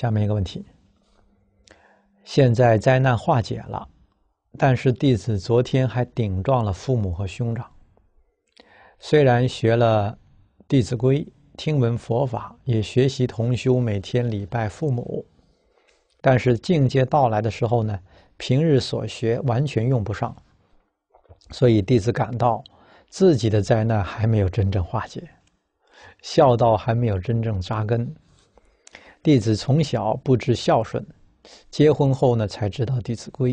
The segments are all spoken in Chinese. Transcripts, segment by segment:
下面一个问题：现在灾难化解了，但是弟子昨天还顶撞了父母和兄长。虽然学了《弟子规》，听闻佛法，也学习同修，每天礼拜父母，但是境界到来的时候呢，平日所学完全用不上，所以弟子感到自己的灾难还没有真正化解，孝道还没有真正扎根。弟子从小不知孝顺，结婚后呢才知道《弟子规》。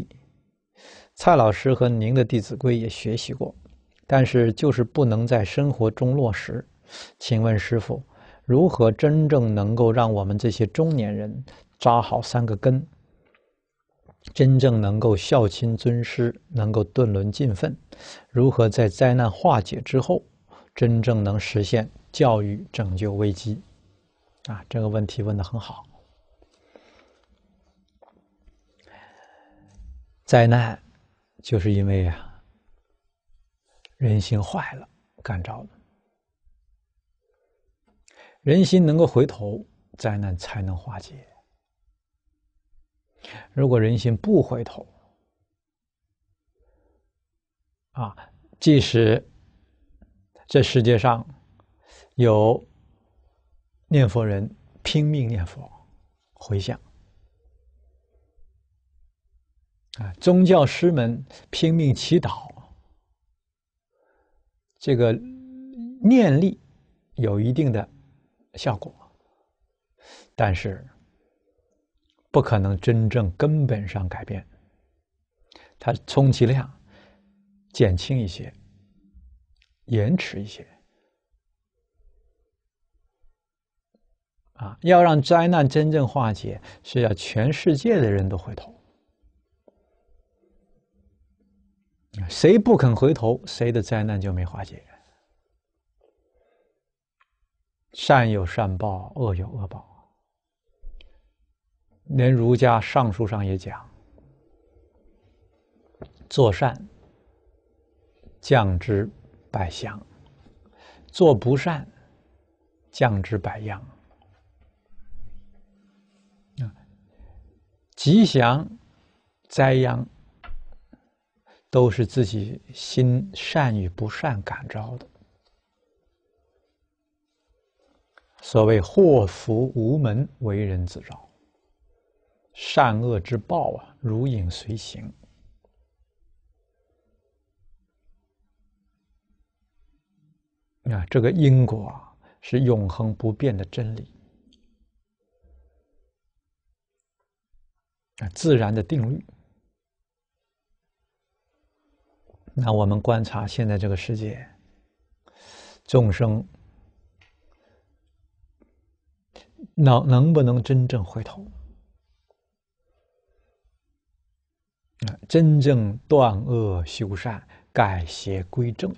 蔡老师和您的《弟子规》也学习过，但是就是不能在生活中落实。请问师傅，如何真正能够让我们这些中年人扎好三个根，真正能够孝亲尊师，能够顿伦尽分？如何在灾难化解之后，真正能实现教育拯救危机？啊，这个问题问的很好。灾难就是因为啊，人心坏了，感召的。人心能够回头，灾难才能化解。如果人心不回头，啊，即使这世界上有。念佛人拼命念佛、回向，啊，宗教师们拼命祈祷，这个念力有一定的效果，但是不可能真正根本上改变，它充其量减轻一些、延迟一些。啊，要让灾难真正化解，是要全世界的人都回头。谁不肯回头，谁的灾难就没化解。善有善报，恶有恶报。连儒家《尚书》上也讲：做善，降之百祥；做不善，降之百殃。吉祥、灾殃都是自己心善与不善感召的。所谓祸福无门，为人自招。善恶之报啊，如影随形。啊，这个因果啊，是永恒不变的真理。啊，自然的定律。那我们观察现在这个世界，众生能能不能真正回头？啊，真正断恶修善，改邪归正，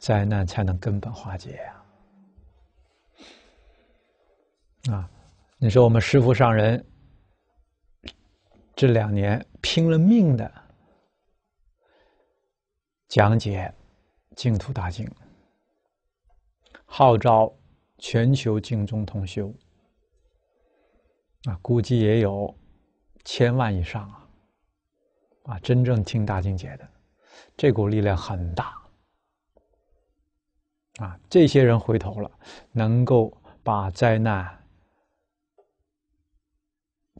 灾难才能根本化解呀！啊，你说我们师父上人。这两年拼了命的讲解净土大经，号召全球净宗同修啊，估计也有千万以上啊！啊，真正听大经解的这股力量很大啊！这些人回头了，能够把灾难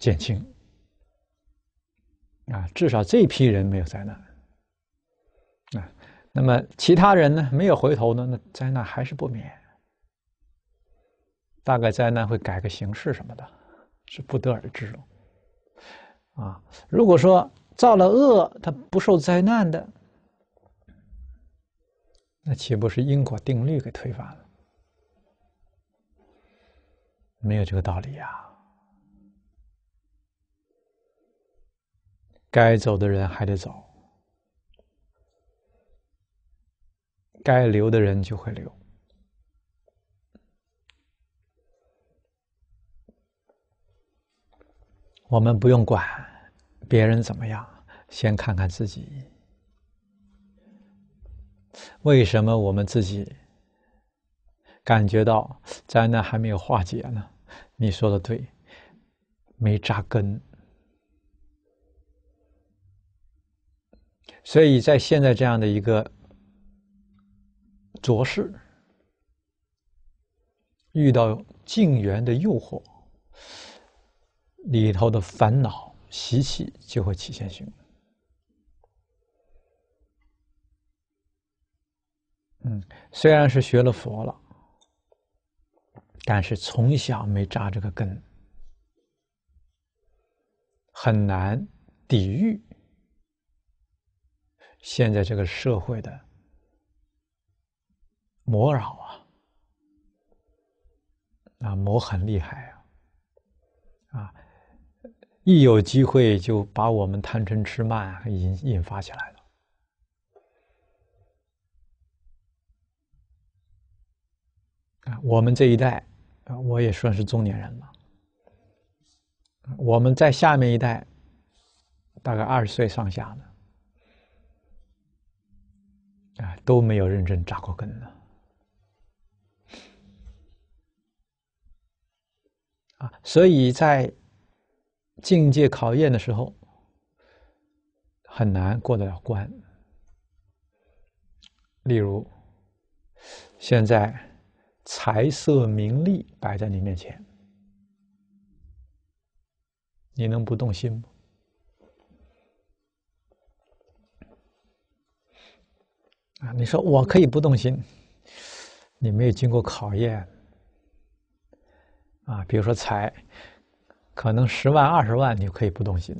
减轻。啊，至少这批人没有灾难啊。那么其他人呢？没有回头呢？那灾难还是不免。大概灾难会改个形式什么的，是不得而知。啊，如果说造了恶，他不受灾难的，那岂不是因果定律给推翻了？没有这个道理呀。该走的人还得走，该留的人就会留。我们不用管别人怎么样，先看看自己。为什么我们自己感觉到灾难还没有化解呢？你说的对，没扎根。所以在现在这样的一个浊世，遇到净缘的诱惑，里头的烦恼习气就会起现行。嗯，虽然是学了佛了，但是从小没扎这个根，很难抵御。现在这个社会的魔扰啊，啊魔很厉害啊，啊，一有机会就把我们贪嗔痴慢引引发起来了啊。我们这一代啊，我也算是中年人了，我们在下面一代，大概二十岁上下的。啊，都没有认真扎过根呢。啊，所以在境界考验的时候，很难过得了关。例如，现在财色名利摆在你面前，你能不动心吗？啊，你说我可以不动心？你没有经过考验。啊，比如说财，可能十万、二十万你可以不动心，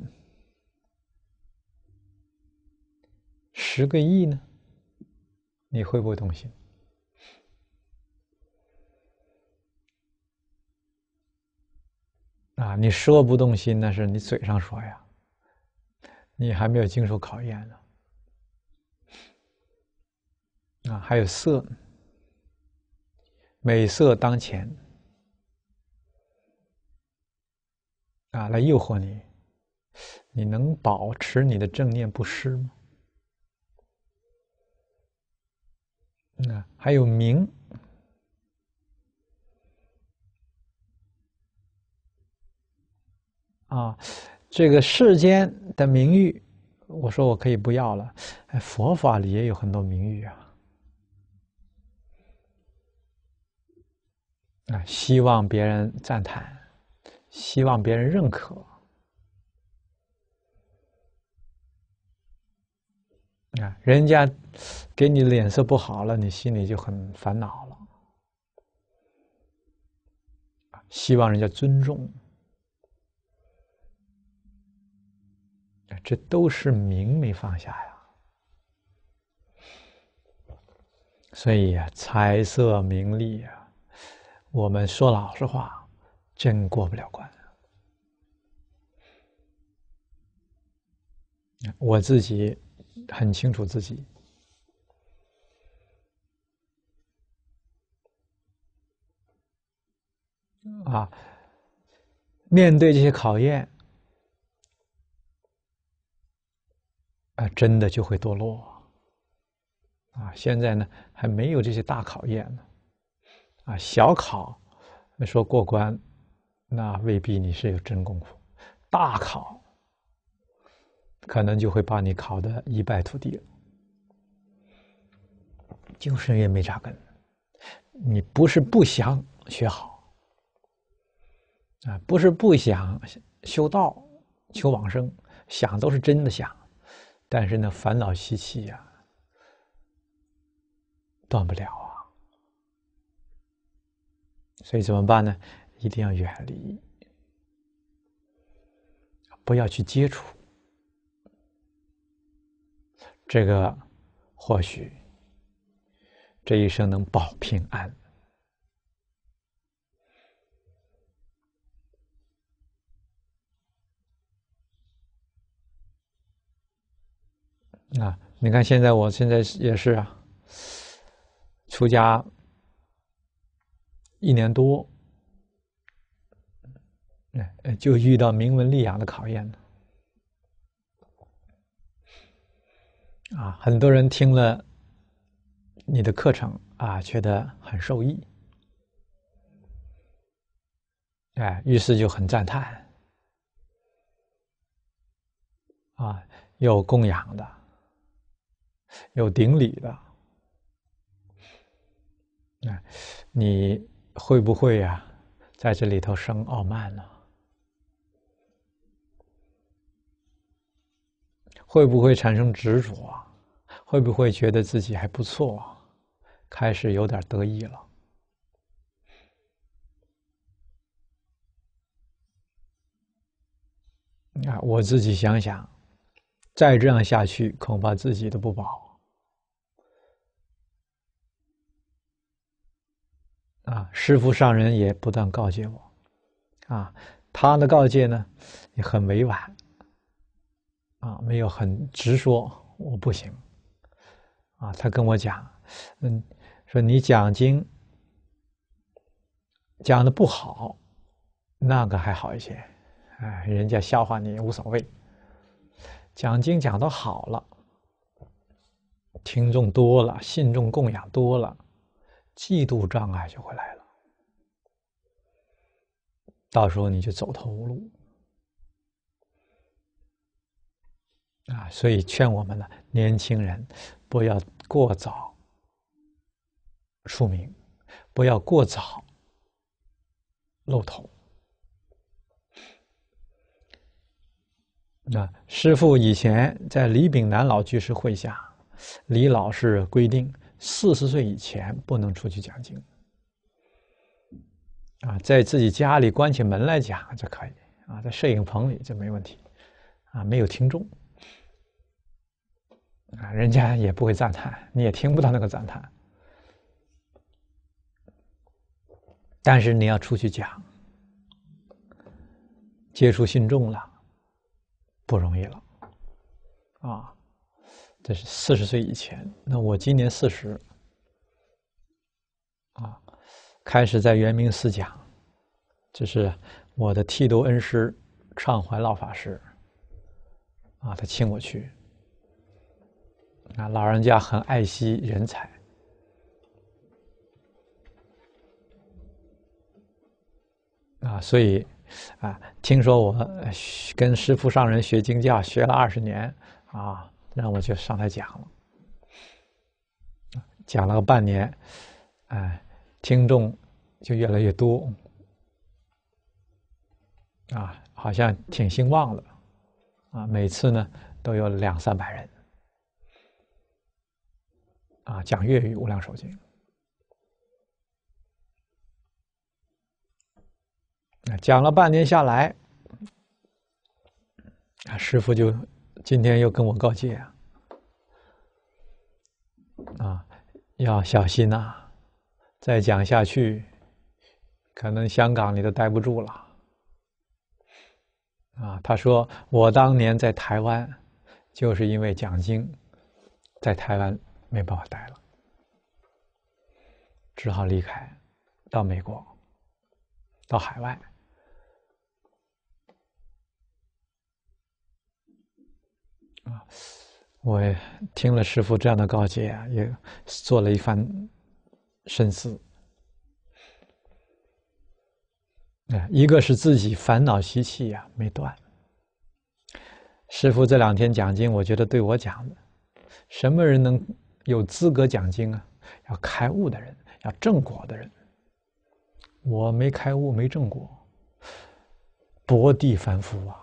十个亿呢？你会不会动心？啊，你说不动心，那是你嘴上说呀，你还没有经受考验呢。啊，还有色，美色当前，啊，来诱惑你，你能保持你的正念不失吗？那还有名，啊，这个世间的名誉，我说我可以不要了。哎，佛法里也有很多名誉啊。啊，希望别人赞叹，希望别人认可。啊，人家给你脸色不好了，你心里就很烦恼了。啊，希望人家尊重。啊，这都是名没放下呀。所以啊，财色名利啊。我们说老实话，真过不了关。我自己很清楚自己啊，面对这些考验，啊，真的就会堕落啊。现在呢，还没有这些大考验呢。啊，小考那说过关，那未必你是有真功夫。大考可能就会把你考的一败涂地了，精神也没扎根。你不是不想学好啊，不是不想修道、求往生，想都是真的想，但是呢，烦恼习气呀断不了。所以怎么办呢？一定要远离，不要去接触这个，或许这一生能保平安。啊，你看现在，我现在也是啊，出家。一年多，哎哎，就遇到明文利养的考验啊！很多人听了你的课程啊，觉得很受益，哎，于是就很赞叹啊，有供养的，有顶礼的，哎，你。会不会呀，在这里头生傲慢呢？会不会产生执着？会不会觉得自己还不错？开始有点得意了？啊，我自己想想，再这样下去，恐怕自己都不保。啊，师父上人也不断告诫我，啊，他的告诫呢，也很委婉，啊，没有很直说我不行，啊，他跟我讲，嗯，说你讲经讲的不好，那个还好一些，哎，人家笑话你无所谓，讲经讲的好了，听众多了，信众供养多了。嫉妒障碍就会来了，到时候你就走投无路啊！所以劝我们呢，年轻人不要过早出名，不要过早露头。那师傅以前在李炳南老居士会下，李老是规定。四十岁以前不能出去讲经，啊，在自己家里关起门来讲就可以，啊，在摄影棚里就没问题，啊，没有听众，啊，人家也不会赞叹，你也听不到那个赞叹。但是你要出去讲，接触信众了，不容易了，啊。这是四十岁以前。那我今年四十，啊，开始在圆明寺讲，这是我的剃度恩师畅怀老法师，啊，他请我去，啊，老人家很爱惜人才，啊，所以，啊，听说我跟师傅上人学经教，学了二十年，啊。后我就上来讲了，讲了个半年，哎，听众就越来越多，啊，好像挺兴旺的，啊，每次呢都有两三百人，啊，讲粤语《无量寿经》，讲了半年下来，啊，师傅就。今天又跟我告诫啊，啊，要小心呐！再讲下去，可能香港你都待不住了。啊，他说我当年在台湾，就是因为讲经，在台湾没办法待了，只好离开，到美国，到海外。啊，我听了师傅这样的告诫啊，也做了一番深思。啊，一个是自己烦恼习气呀没断。师傅这两天讲经，我觉得对我讲的，什么人能有资格讲经啊？要开悟的人，要正果的人。我没开悟，没正果，薄地凡夫啊。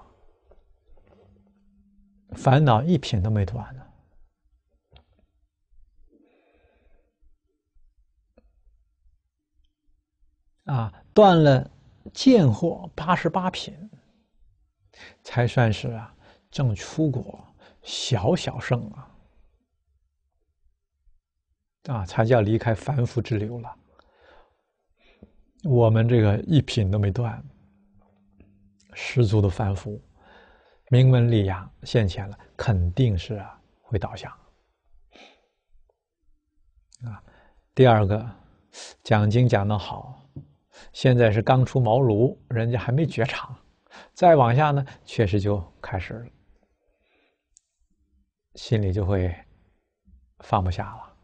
烦恼一品都没断呢。啊，断了贱货八十八品，才算是啊正出国小小圣啊，啊，才叫离开凡夫之流了。我们这个一品都没断，十足的凡夫。名门利养现钱了，肯定是啊会倒下。啊，第二个讲经讲的好，现在是刚出茅庐，人家还没觉察，再往下呢，确实就开始了，心里就会放不下了。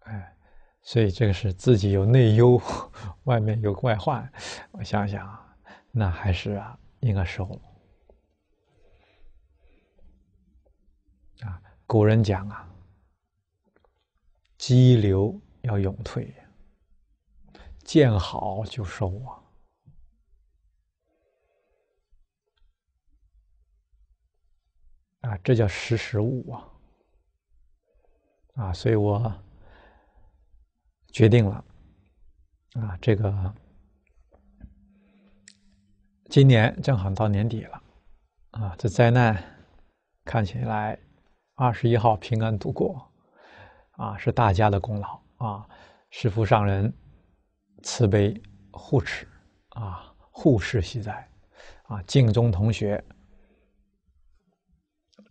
哎，所以这个是自己有内忧，外面有外患。我想想啊。那还是啊，应该收啊！古人讲啊，“激流要勇退，见好就收啊！”啊，这叫识时务啊！啊，所以我决定了啊，这个。今年正好到年底了，啊，这灾难看起来二十一号平安度过，啊，是大家的功劳啊！师父上人慈悲护持，啊，护世惜灾，啊，敬宗同学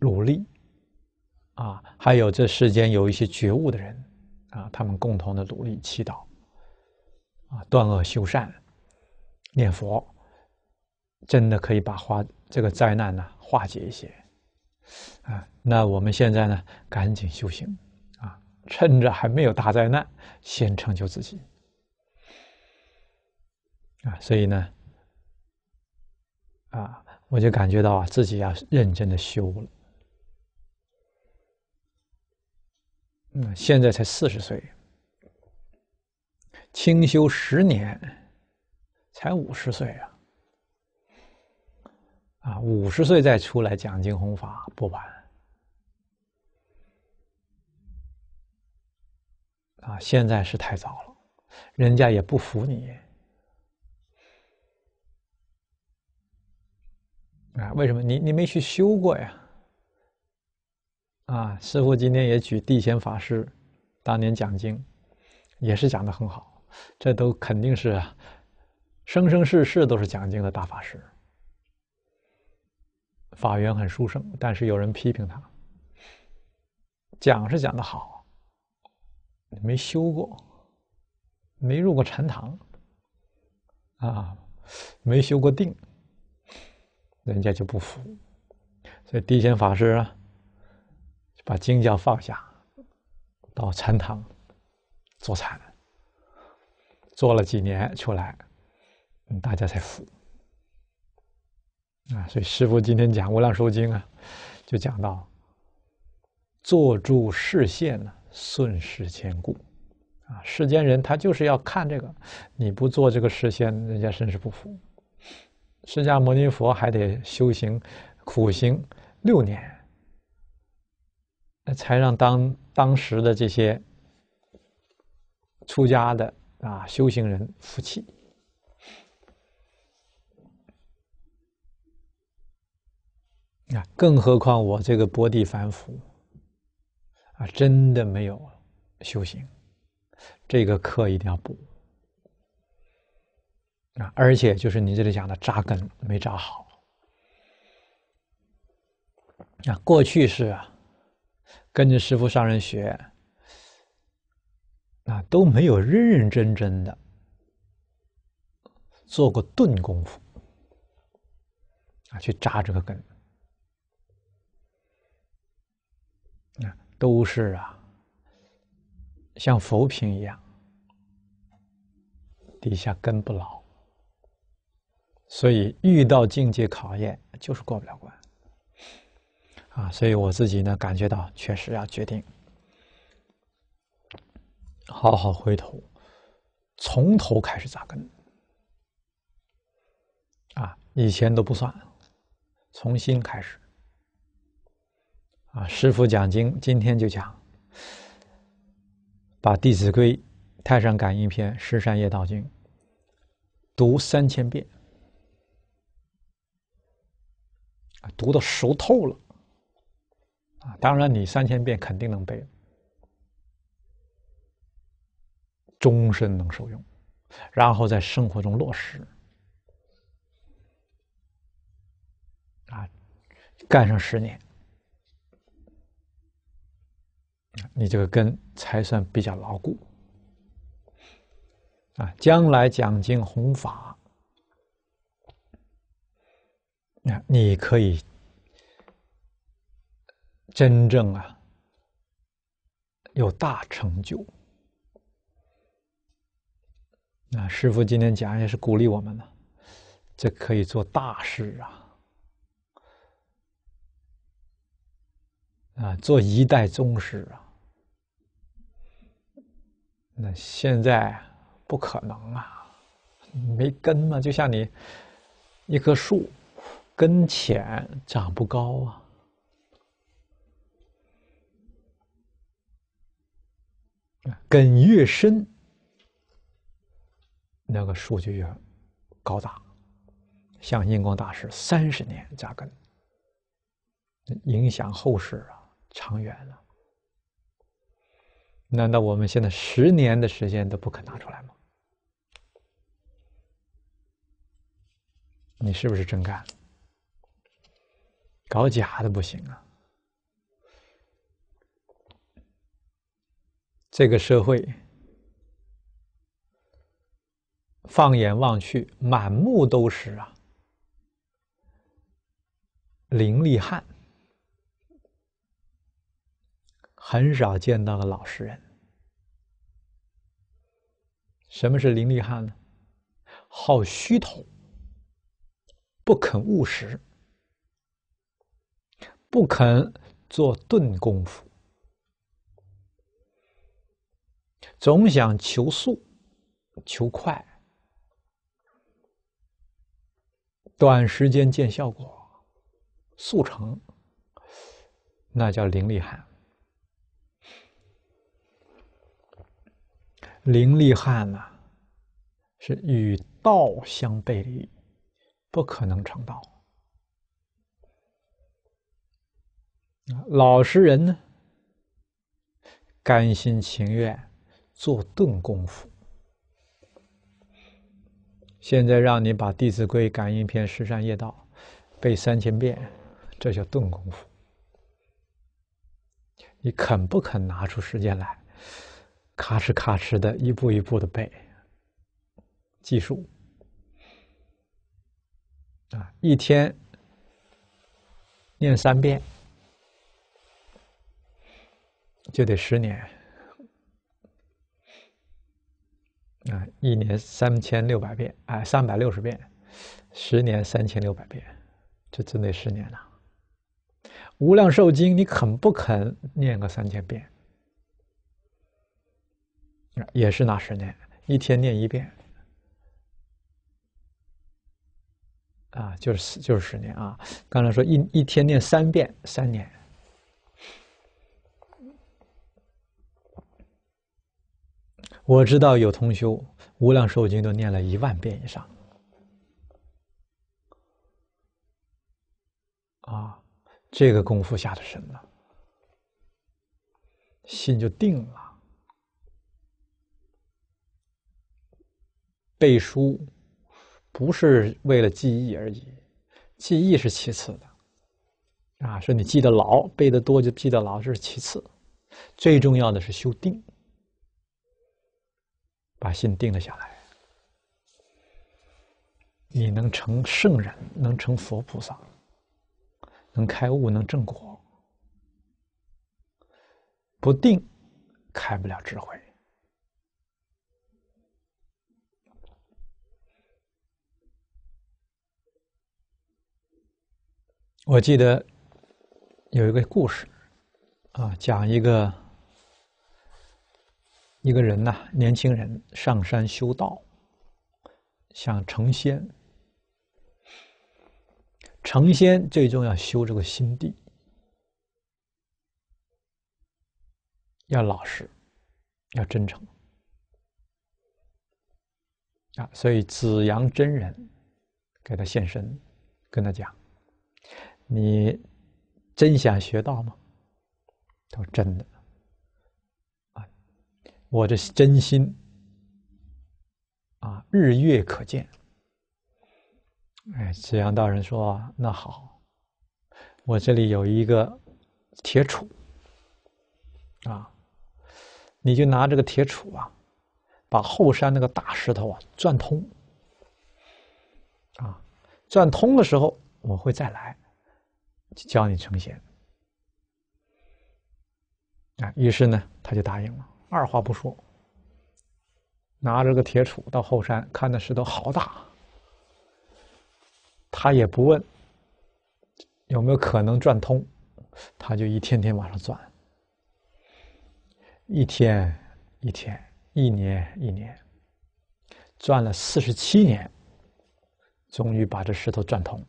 努力，啊，还有这世间有一些觉悟的人，啊，他们共同的努力祈祷，啊，断恶修善，念佛。真的可以把化这个灾难呢化解一些啊！那我们现在呢，赶紧修行啊，趁着还没有大灾难，先成就自己啊！所以呢，啊，我就感觉到啊，自己要认真的修了。嗯，现在才四十岁，清修十年，才五十岁啊！啊，五十岁再出来讲经弘法不晚，啊，现在是太早了，人家也不服你，啊，为什么？你你没去修过呀？啊，师傅今天也举地仙法师，当年讲经，也是讲的很好，这都肯定是生生世世都是讲经的大法师。法源很书生，但是有人批评他，讲是讲的好，没修过，没入过禅堂，啊，没修过定，人家就不服。所以地仙法师啊，把经教放下，到禅堂坐禅，坐了几年出来，大家才服。啊，所以师父今天讲《无量寿经》啊，就讲到做住视线呢，瞬时千固。啊，世间人他就是要看这个，你不做这个视线，人家甚是不服。释迦牟尼佛还得修行苦行六年，才让当当时的这些出家的啊修行人服气。啊，更何况我这个波地凡夫啊，真的没有修行，这个课一定要补啊！而且就是你这里讲的扎根没扎好啊，过去是啊，跟着师傅上人学啊，都没有认认真真的做过顿功夫啊，去扎这个根。那都是啊，像浮萍一样，底下根不牢，所以遇到境界考验就是过不了关啊。所以我自己呢，感觉到确实要决定，好好回头，从头开始扎根啊。以前都不算，从新开始。啊，师傅讲经，今天就讲，把《弟子规》《太上感应篇》《十善业道经》读三千遍，啊，读的熟透了，啊，当然你三千遍肯定能背，终身能受用，然后在生活中落实，啊，干上十年。你这个根才算比较牢固，啊，将来讲经弘法，那你可以真正啊有大成就。那师傅今天讲也是鼓励我们呢，这可以做大事啊。啊，做一代宗师啊！那现在不可能啊，没根嘛，就像你一棵树，根浅长不高啊。根越深，那个树就越高大。像印光大师三十年扎根，影响后世啊。长远了，难道我们现在十年的时间都不肯拿出来吗？你是不是真干？搞假的不行啊！这个社会，放眼望去，满目都是啊，林立汉。很少见到个老实人。什么是林立汉呢？好虚头，不肯务实，不肯做钝功夫，总想求速、求快，短时间见效果，速成，那叫林立汉。凌厉汉呢，是与道相背离，不可能成道。老实人呢，甘心情愿做顿功夫。现在让你把《弟子规》感应篇十善业道背三千遍，这叫顿功夫。你肯不肯拿出时间来？咔哧咔哧的，一步一步的背，计数啊，一天念三遍就得十年啊，一年三千六百遍，啊，三百六十遍，十年三千六百遍，就真得十年了。无量寿经，你肯不肯念个三千遍？也是那十年，一天念一遍，啊，就是就是十年啊。刚才说一一天念三遍，三年。我知道有同修《无量寿经》都念了一万遍以上，啊，这个功夫下的深了，心就定了。背书不是为了记忆而已，记忆是其次的，啊，说你记得牢、背得多就记得牢这是其次，最重要的是修定，把心定了下来，你能成圣人，能成佛菩萨，能开悟、能正果，不定开不了智慧。我记得有一个故事，啊，讲一个一个人呐，年轻人上山修道，想成仙。成仙最终要修这个心地，要老实，要真诚啊。所以紫阳真人给他现身，跟他讲。你真想学道吗？他说：“真的。”啊，我这真心啊，日月可见。哎，紫阳道人说：“那好，我这里有一个铁杵啊，你就拿这个铁杵啊，把后山那个大石头啊钻通啊，钻通的时候我会再来。”教你成仙啊！于是呢，他就答应了，二话不说，拿着个铁杵到后山，看那石头好大，他也不问有没有可能转通，他就一天天往上转，一天一天，一年一年，转了四十七年，终于把这石头转通。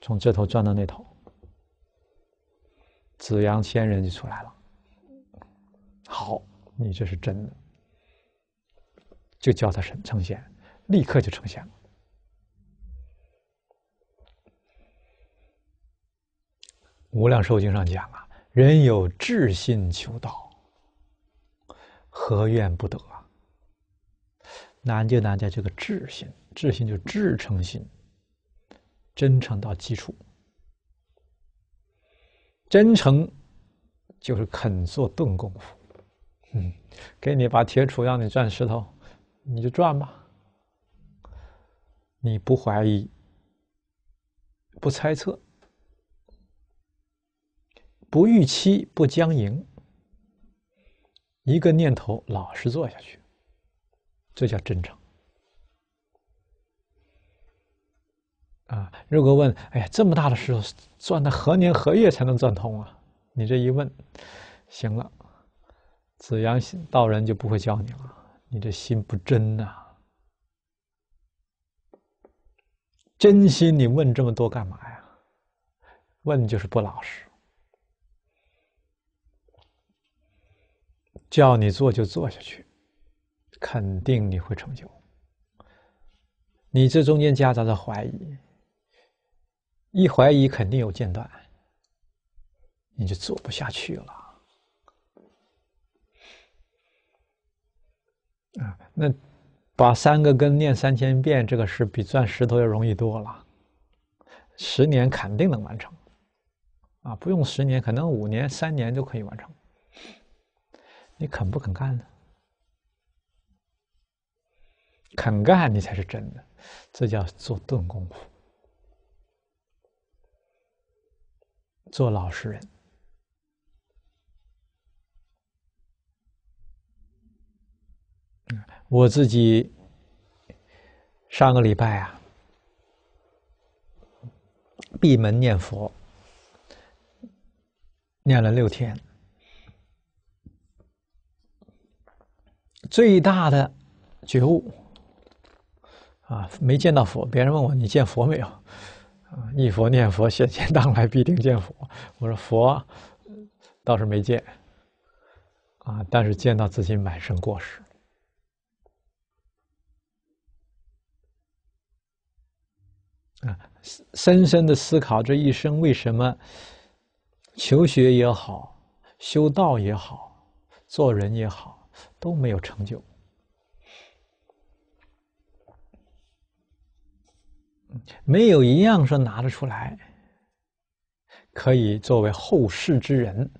从这头转到那头，紫阳仙人就出来了。好，你这是真的，就叫他成成仙，立刻就成仙了。无量寿经上讲啊，人有智心求道，何怨不得啊？难就难在这个智心，智心就智成心。真诚到基础。真诚就是肯做钝功夫。嗯，给你把铁杵让你转石头，你就转吧。你不怀疑，不猜测，不预期，不将迎，一个念头老实做下去，这叫真诚。啊，如果问，哎呀，这么大的石头，钻到何年何月才能钻通啊？你这一问，行了，紫阳道人就不会教你了。你这心不真呐，真心你问这么多干嘛呀？问就是不老实，叫你做就做下去，肯定你会成就。你这中间夹杂着怀疑。一怀疑，肯定有间断，你就做不下去了。啊，那把三个根念三千遍，这个事比钻石头要容易多了。十年肯定能完成，啊，不用十年，可能五年、三年就可以完成。你肯不肯干呢？肯干，你才是真的。这叫做钝功夫。做老实人。我自己上个礼拜啊，闭门念佛，念了六天，最大的觉悟啊，没见到佛。别人问我，你见佛没有？啊！念佛念佛，现前当来必定见佛。我说佛倒是没见，啊，但是见到自己满身过失。啊，深深的思考这一生为什么求学也好，修道也好，做人也好，都没有成就。没有一样说拿得出来，可以作为后世之人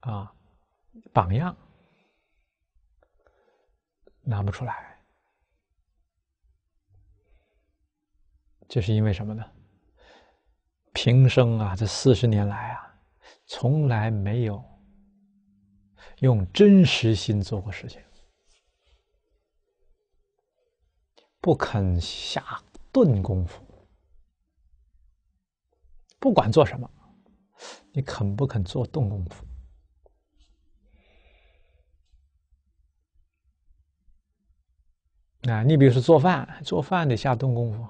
啊榜样拿不出来，这是因为什么呢？平生啊，这四十年来啊，从来没有用真实心做过事情。不肯下顿功夫，不管做什么，你肯不肯做动功夫？啊，你比如说做饭，做饭得下顿功夫。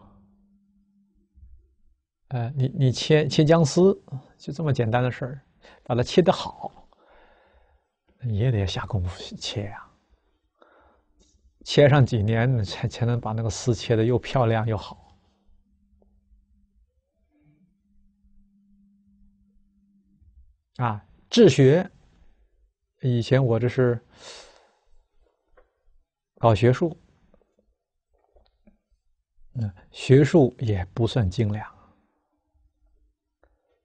哎，你你切切姜丝，就这么简单的事儿，把它切得好，你也得下功夫切呀。切上几年，才才能把那个丝切的又漂亮又好。啊，治学，以前我这是搞学术，嗯，学术也不算精良。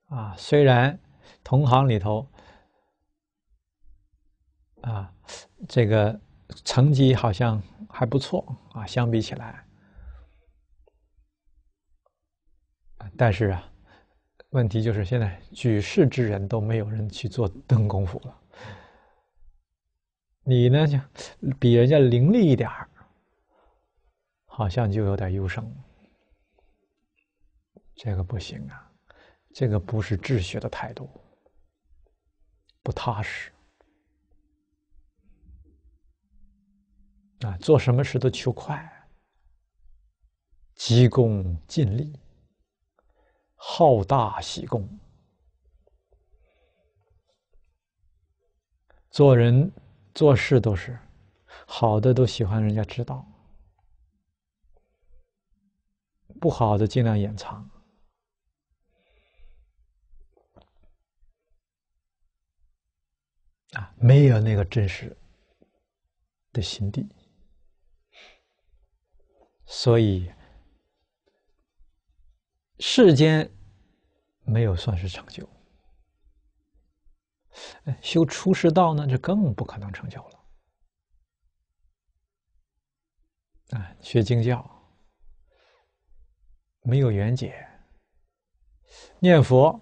啊，虽然同行里头，啊，这个。成绩好像还不错啊，相比起来，但是啊，问题就是现在举世之人都没有人去做灯功夫了。你呢，就比人家凌厉一点儿，好像就有点忧伤。这个不行啊，这个不是治学的态度，不踏实。啊，做什么事都求快，急功近利，好大喜功，做人做事都是，好的都喜欢人家知道，不好的尽量掩藏，啊，没有那个真实的心地。所以，世间没有算是成就。修出世道呢，就更不可能成就了。啊，学经教没有缘解，念佛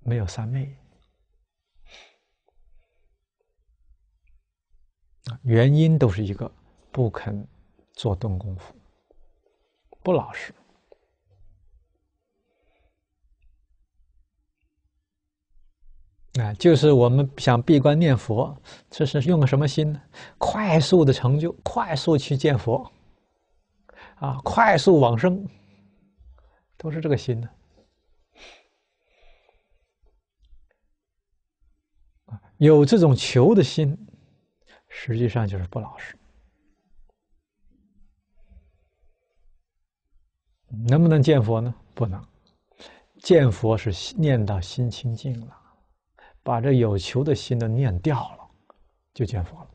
没有三昧，啊，原因都是一个不肯。做动功夫，不老实。啊，就是我们想闭关念佛，这是用个什么心呢？快速的成就，快速去见佛，啊，快速往生，都是这个心呢。有这种求的心，实际上就是不老实。能不能见佛呢？不能，见佛是念到心清净了，把这有求的心都念掉了，就见佛了。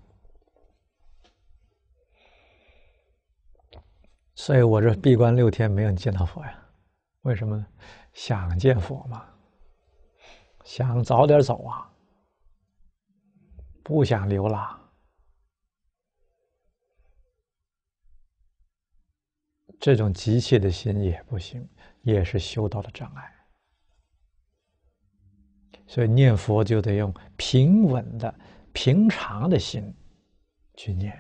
所以我这闭关六天没有见到佛呀，为什么？想见佛嘛，想早点走啊，不想留啦。这种急切的心也不行，也是修道的障碍。所以念佛就得用平稳的、平常的心去念，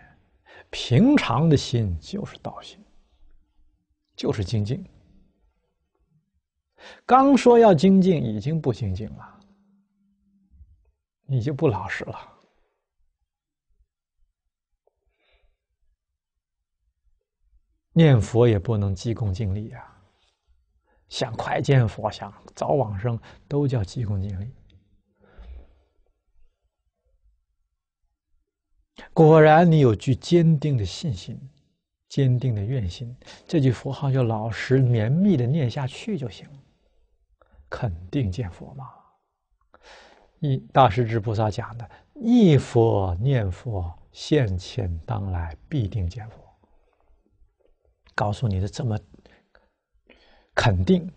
平常的心就是道心，就是精进。刚说要精进，已经不精进了，你就不老实了。念佛也不能急功近利啊，想快见佛想早往生，都叫急功近利。果然，你有具坚定的信心、坚定的愿心，这句佛号就老实绵密的念下去就行，肯定见佛嘛。一大师之菩萨讲的，一佛念佛，现前当来必定见佛。告诉你的这么肯定，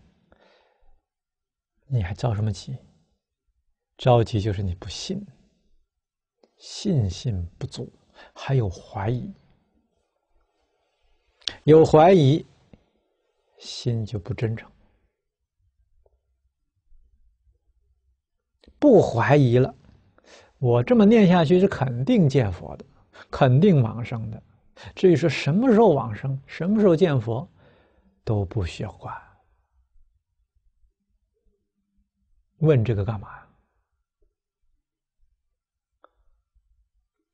你还着什么急？着急就是你不信，信心不足，还有怀疑。有怀疑，心就不真诚。不怀疑了，我这么念下去是肯定见佛的，肯定往生的。至于说什么时候往生，什么时候见佛，都不需要管。问这个干嘛呀？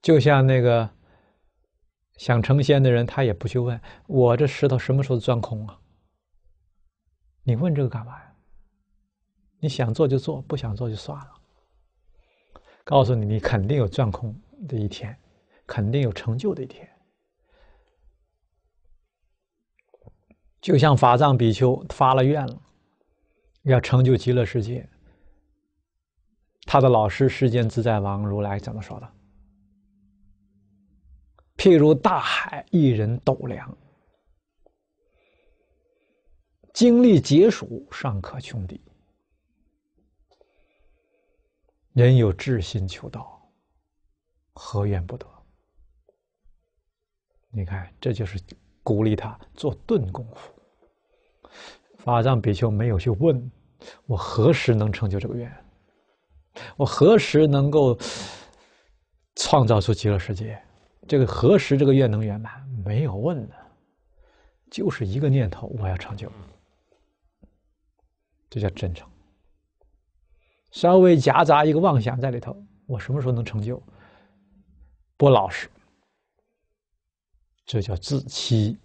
就像那个想成仙的人，他也不去问我这石头什么时候钻空啊？你问这个干嘛呀？你想做就做，不想做就算了。告诉你，你肯定有钻空的一天，肯定有成就的一天。就像法藏比丘发了愿了，要成就极乐世界。他的老师世间自在王如来怎么说的？譬如大海一人斗量，经历解暑尚可穷敌。人有至心求道，何怨不得？你看，这就是。鼓励他做顿功夫。法藏比丘没有去问，我何时能成就这个愿？我何时能够创造出极乐世界？这个何时这个愿能圆满？没有问的，就是一个念头，我要成就，这叫真诚。稍微夹杂一个妄想在里头，我什么时候能成就？不老实。这叫自欺，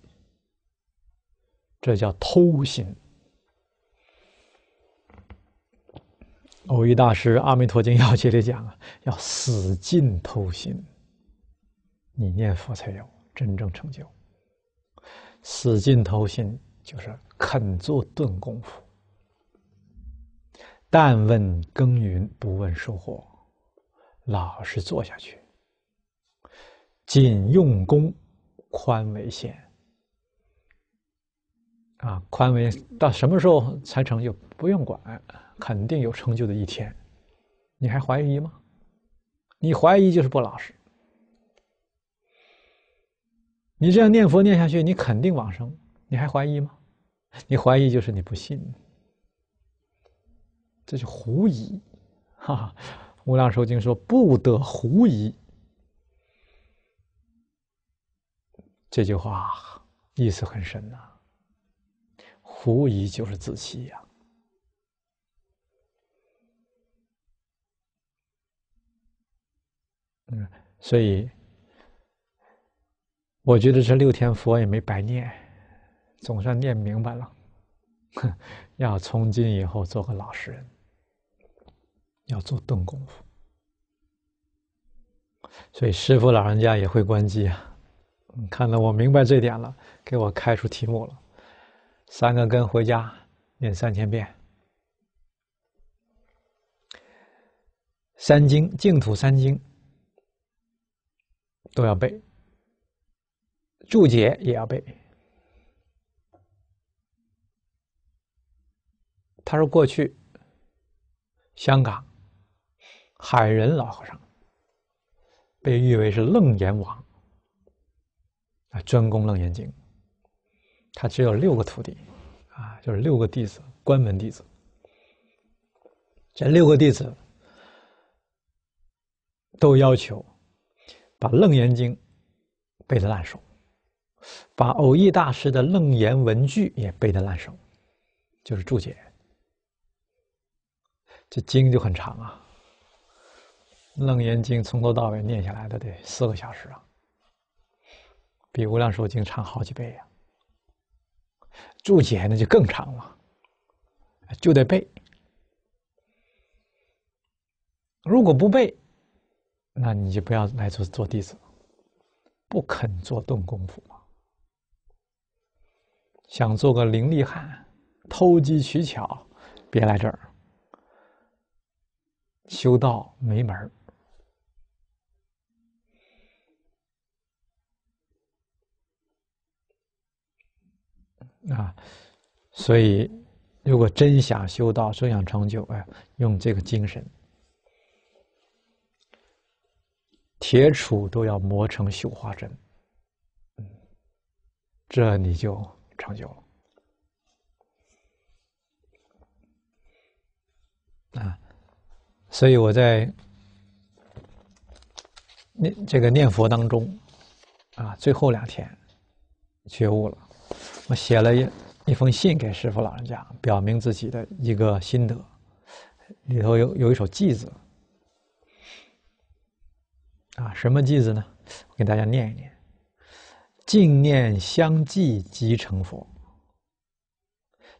这叫偷心。偶遇大师《阿弥陀经要解》里讲啊，要死尽偷心，你念佛才有真正成就。死尽偷心就是肯做顿功夫，但问耕耘不问收获，老实做下去，仅用功。宽为限，啊，宽为到什么时候才成就？不用管，肯定有成就的一天。你还怀疑吗？你怀疑就是不老实。你这样念佛念下去，你肯定往生。你还怀疑吗？你怀疑就是你不信。这是狐疑，哈哈，《无量寿经》说不得狐疑。这句话意思很深呐，狐疑就是自欺呀。嗯，所以我觉得这六天佛也没白念，总算念明白了。哼，要从今以后做个老实人，要做顿功夫。所以师傅老人家也会关机啊。看到我明白这点了，给我开出题目了。三个根回家念三千遍，三经净土三经都要背，注解也要背。他说过去香港海仁老和尚被誉为是楞严王。专攻《楞严经》，他只有六个徒弟，啊，就是六个弟子，关门弟子。这六个弟子都要求把《楞严经》背得烂熟，把偶益大师的《楞严文句》也背得烂熟，就是注解。这经就很长啊，《楞严经》从头到尾念下来的得四个小时啊。比《无量寿经》长好几倍呀，注解那就更长了，就得背。如果不背，那你就不要来做做弟子，不肯做动功夫嘛，想做个灵力汉，偷机取巧，别来这儿，修道没门儿。啊，所以，如果真想修道，真想成就，哎，用这个精神，铁杵都要磨成绣花针，嗯，这你就成就了。啊，所以我在念这个念佛当中，啊，最后两天觉悟了。我写了一一封信给师傅老人家，表明自己的一个心得，里头有有一首偈子，啊，什么偈子呢？我给大家念一念：净念相继即成佛，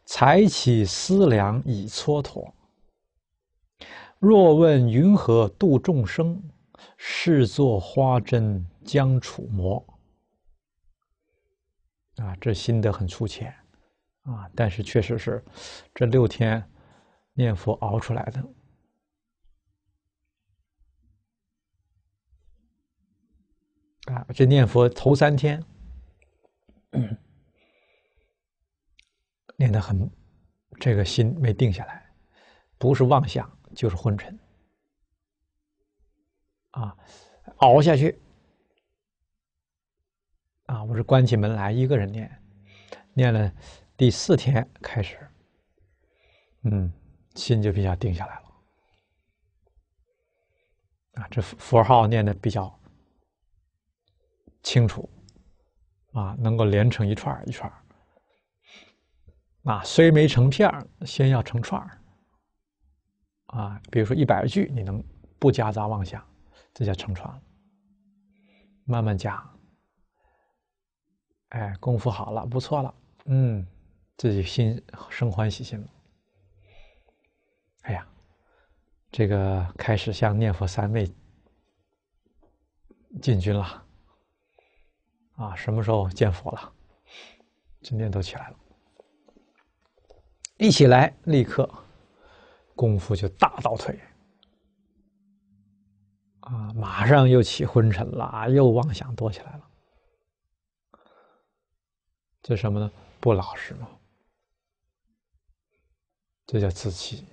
才起思量已蹉跎。若问云何度众生，是作花针将处磨。啊，这心得很粗浅，啊，但是确实是这六天念佛熬出来的。啊，这念佛头三天念得很，这个心没定下来，不是妄想就是昏沉，啊，熬下去。啊，我是关起门来一个人念，念了第四天开始，嗯，心就比较定下来了。啊，这佛号念的比较清楚，啊，能够连成一串一串啊，虽没成片儿，先要成串儿。啊，比如说一百句，你能不夹杂妄想，这叫成串。慢慢加。哎，功夫好了，不错了，嗯，自己心生欢喜心了。哎呀，这个开始向念佛三昧进军了。啊，什么时候见佛了？今天都起来了，一起来立刻功夫就大倒退，啊，马上又起昏沉了，又妄想多起来了。这什么呢？不老实嘛。这叫自欺，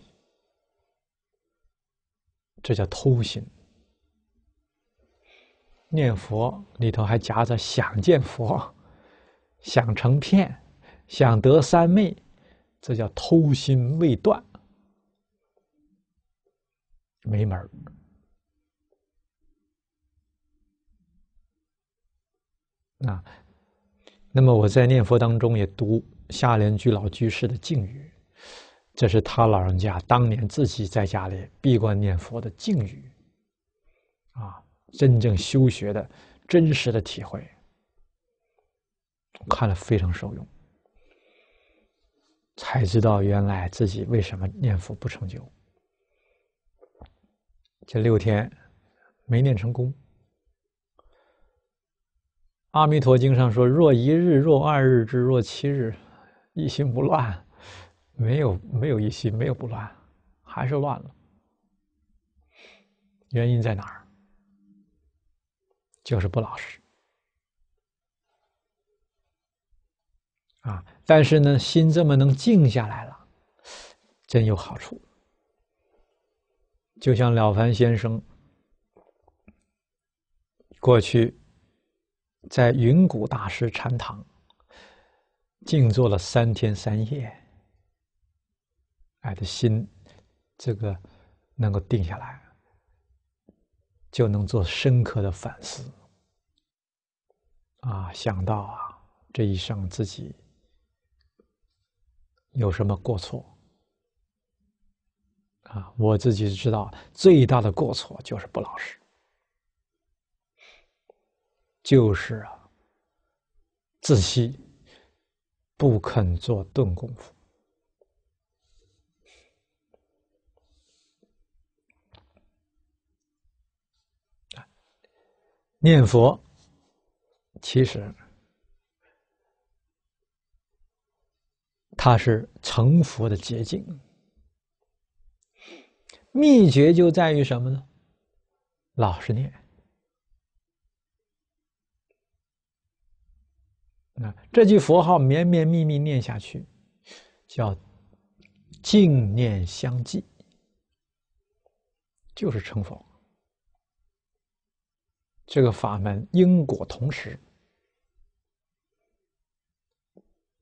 这叫偷心。念佛里头还夹着想见佛，想成片，想得三昧，这叫偷心未断，没门儿啊。那么我在念佛当中也读下联居老居士的境语，这是他老人家当年自己在家里闭关念佛的境语，啊，真正修学的真实的体会，看了非常受用，才知道原来自己为什么念佛不成就，这六天没念成功。《阿弥陀经》上说：“若一日，若二日之，若七日，一心不乱，没有没有一心，没有不乱，还是乱了。原因在哪儿？就是不老实啊！但是呢，心这么能静下来了，真有好处。就像了凡先生过去。”在云谷大师禅堂静坐了三天三夜，哎，的心这个能够定下来，就能做深刻的反思。啊，想到啊，这一生自己有什么过错？啊，我自己知道最大的过错就是不老实。就是啊，自惜不肯做顿功夫，念佛，其实它是成佛的捷径，秘诀就在于什么呢？老实念。那这句佛号绵绵密密念下去，叫净念相继，就是成佛。这个法门因果同时，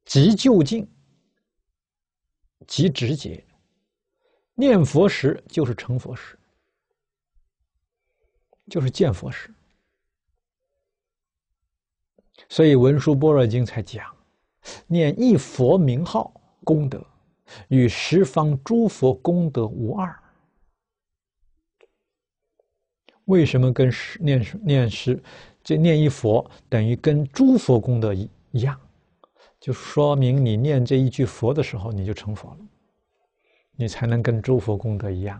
即就近，即直接，念佛时就是成佛时，就是见佛时。所以《文殊般若经》才讲，念一佛名号，功德与十方诸佛功德无二。为什么跟十念念十？这念一佛等于跟诸佛功德一一样，就说明你念这一句佛的时候，你就成佛了，你才能跟诸佛功德一样。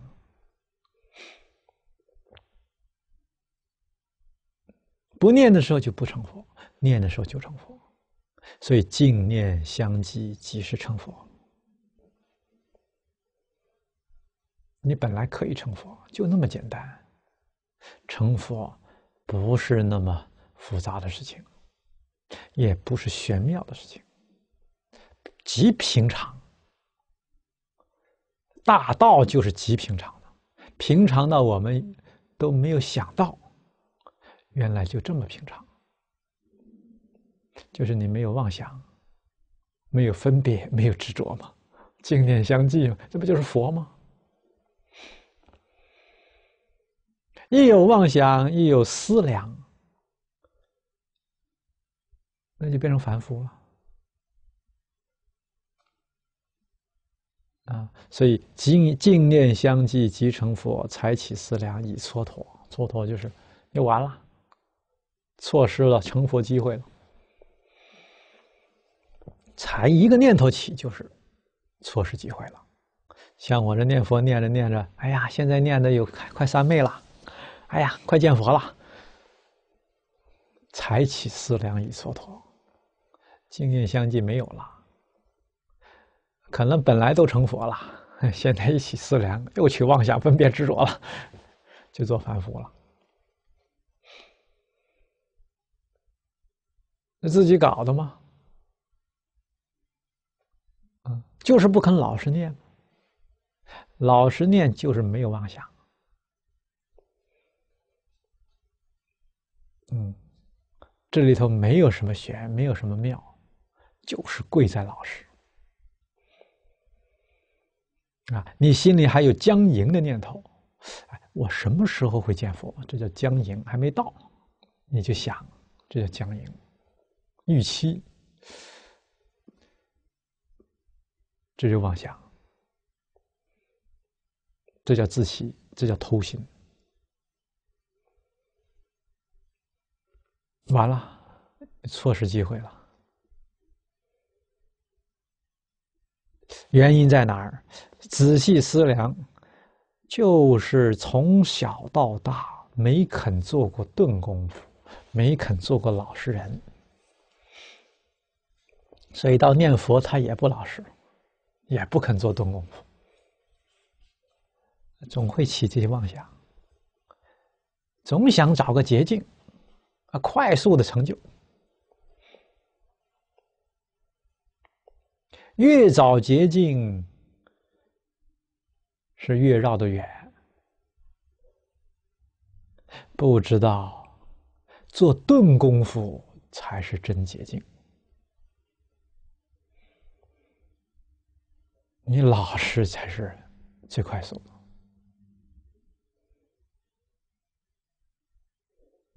不念的时候就不成佛。念的时候就成佛，所以净念相即即是成佛。你本来可以成佛，就那么简单。成佛不是那么复杂的事情，也不是玄妙的事情，极平常。大道就是极平常的，平常到我们都没有想到，原来就这么平常。就是你没有妄想，没有分别，没有执着嘛，净念相继嘛，这不就是佛吗？一有妄想，一有思量，那就变成凡夫了啊！所以，净净念相继即成佛，才起思量已蹉跎。蹉跎就是，你完了，错失了成佛机会了。才一个念头起，就是错失机会了。像我这念佛念着念着，哎呀，现在念的有快三昧了，哎呀，快见佛了。才起思量已蹉跎，经验相继没有了。可能本来都成佛了，现在一起思量，又去妄想分别执着了，就做凡夫了。那自己搞的吗？就是不肯老实念，老实念就是没有妄想。嗯，这里头没有什么玄，没有什么妙，就是贵在老实。啊，你心里还有将迎的念头，哎，我什么时候会见佛？这叫将迎，还没到，你就想，这叫将迎，预期。这就妄想，这叫自欺，这叫偷心。完了，错失机会了。原因在哪儿？仔细思量，就是从小到大没肯做过顿功夫，没肯做过老实人，所以到念佛他也不老实。也不肯做顿功夫，总会起这些妄想，总想找个捷径，啊，快速的成就。越找捷径是越绕得远，不知道做顿功夫才是真捷径。你老实才是最快速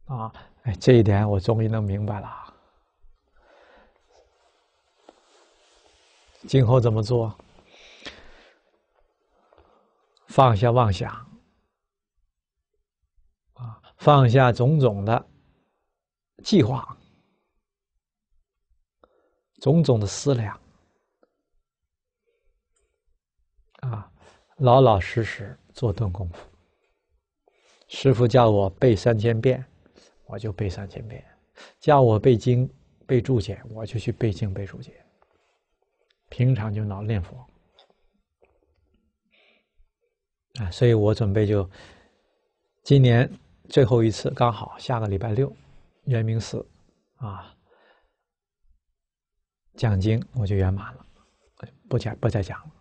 的啊！哎，这一点我终于能明白了。今后怎么做？放下妄想啊！放下种种的计划，种种的思量。啊，老老实实做顿功夫。师傅叫我背三千遍，我就背三千遍；叫我背经背注解，我就去背经背注解。平常就老念佛啊，所以我准备就今年最后一次，刚好下个礼拜六，圆明寺啊，讲经我就圆满了，不讲不再讲了。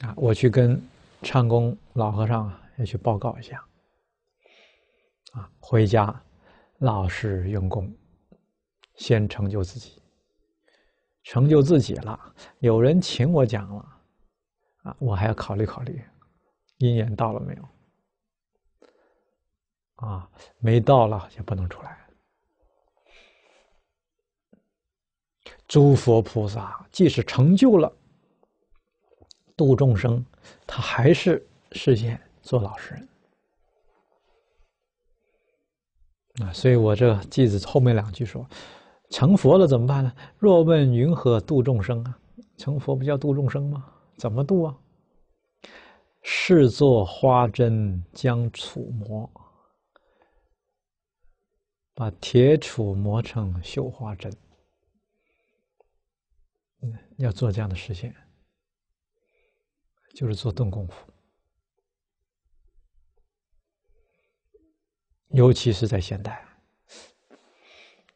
啊，我去跟唱功老和尚要去报告一下。啊，回家老实用功，先成就自己。成就自己了，有人请我讲了，啊，我还要考虑考虑，因缘到了没有？啊，没到了也不能出来。诸佛菩萨即使成就了。度众生，他还是视线做老实人啊！所以我这记子后面两句说：“成佛了怎么办呢？若问云何度众生啊？成佛不叫度众生吗？怎么度啊？视作花针将杵磨，把铁杵磨成绣花针。嗯，要做这样的实现。”就是做动功夫，尤其是在现代，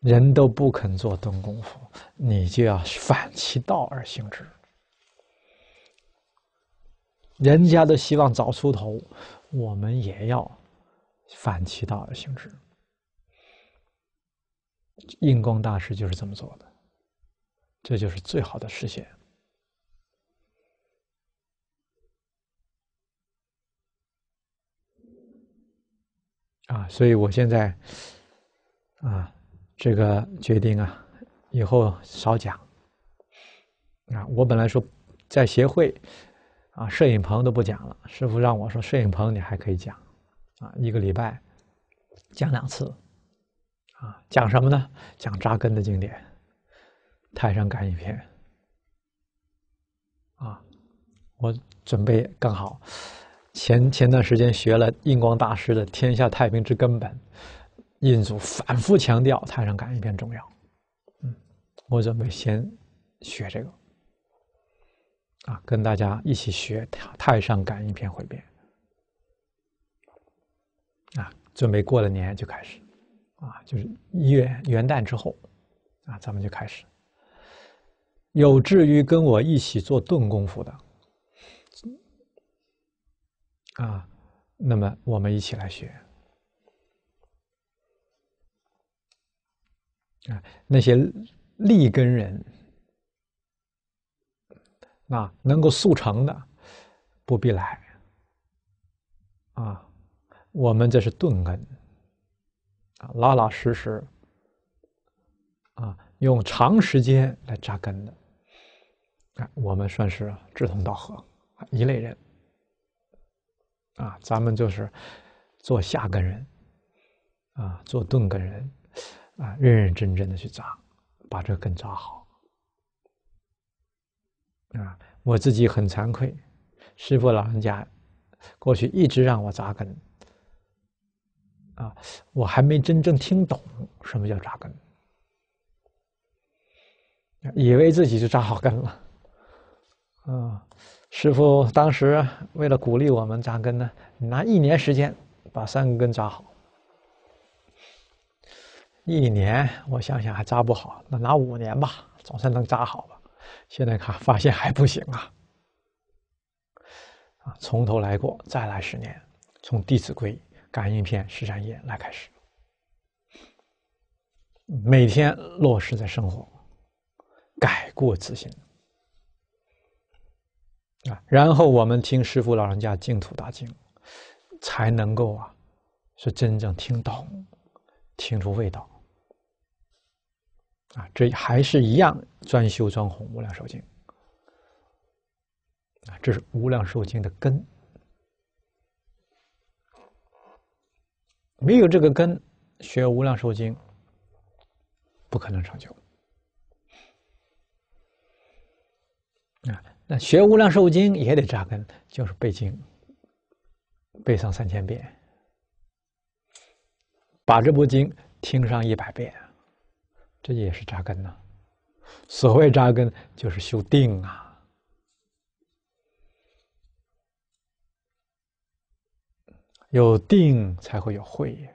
人都不肯做动功夫，你就要反其道而行之。人家都希望早出头，我们也要反其道而行之。印光大师就是这么做的，这就是最好的实现。啊，所以我现在，啊，这个决定啊，以后少讲。啊，我本来说在协会，啊，摄影棚都不讲了。师傅让我说，摄影棚你还可以讲，啊，一个礼拜，讲两次，啊，讲什么呢？讲扎根的经典，《泰山感应篇》。啊，我准备刚好。前前段时间学了印光大师的《天下太平之根本》，印祖反复强调太上感应篇重要。嗯，我准备先学这个，啊，跟大家一起学《太太上感应篇》汇编。啊，准备过了年就开始，啊，就是一月元旦之后，啊，咱们就开始。有志于跟我一起做顿功夫的。啊，那么我们一起来学啊。那些立根人，那能够速成的不必来啊。我们这是钝根啊，老老实实啊，用长时间来扎根的啊。我们算是志同道合一类人。啊，咱们就是做下根人，啊，做钝根人，啊，认认真真的去扎，把这根扎好。啊，我自己很惭愧，师傅老人家过去一直让我扎根，啊，我还没真正听懂什么叫扎根，以为自己就扎好根了，啊。师傅当时为了鼓励我们扎根呢，拿一年时间把三个根扎好。一年我想想还扎不好，那拿五年吧，总算能扎好了。现在看发现还不行啊！啊，从头来过，再来十年，从《弟子规》感应篇十三页来开始，每天落实在生活，改过自新。啊，然后我们听师傅老人家净土大经，才能够啊，是真正听懂、听出味道。啊，这还是一样专修专弘无量寿经。啊，这是无量寿经的根，没有这个根，学无量寿经不可能成就。啊。那学《无量寿经》也得扎根，就是背经，背上三千遍，把这部经听上一百遍，这也是扎根呐。所谓扎根，就是修定啊，有定才会有慧呀。